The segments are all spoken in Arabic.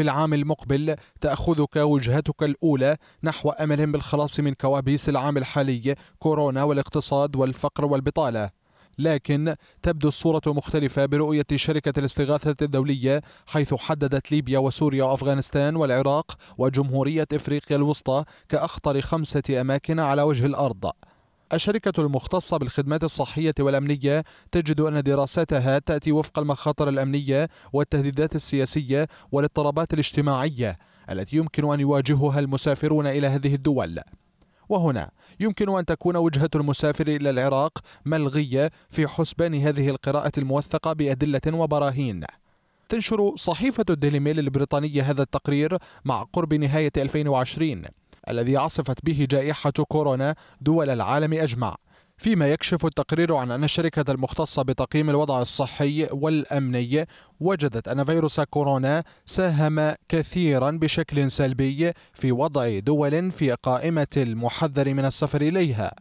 في العام المقبل تأخذك وجهتك الأولى نحو أمل بالخلاص من كوابيس العام الحالي كورونا والاقتصاد والفقر والبطالة لكن تبدو الصورة مختلفة برؤية شركة الاستغاثة الدولية حيث حددت ليبيا وسوريا وأفغانستان والعراق وجمهورية إفريقيا الوسطى كأخطر خمسة أماكن على وجه الأرض الشركة المختصة بالخدمات الصحية والأمنية تجد أن دراساتها تأتي وفق المخاطر الأمنية والتهديدات السياسية والاضطرابات الاجتماعية التي يمكن أن يواجهها المسافرون إلى هذه الدول وهنا يمكن أن تكون وجهة المسافر إلى العراق ملغية في حسبان هذه القراءة الموثقة بأدلة وبراهين تنشر صحيفة الديلي ميل البريطانية هذا التقرير مع قرب نهاية 2020 الذي عصفت به جائحة كورونا دول العالم أجمع فيما يكشف التقرير عن أن الشركة المختصة بتقييم الوضع الصحي والأمني وجدت أن فيروس كورونا ساهم كثيرا بشكل سلبي في وضع دول في قائمة المحذر من السفر إليها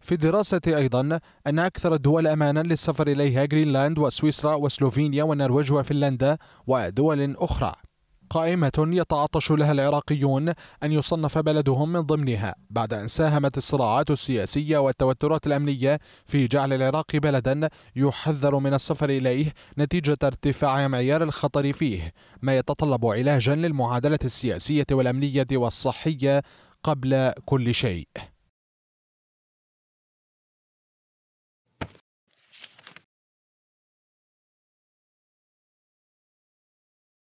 في الدراسة أيضا أن أكثر الدول أمانا للسفر إليها جرينلاند وسويسرا وسلوفينيا والنرويج وفنلندا ودول أخرى قائمة يتعطش لها العراقيون أن يصنف بلدهم من ضمنها بعد أن ساهمت الصراعات السياسية والتوترات الأمنية في جعل العراق بلدا يحذر من السفر إليه نتيجة ارتفاع معيار الخطر فيه ما يتطلب علاجا للمعادلة السياسية والأمنية والصحية قبل كل شيء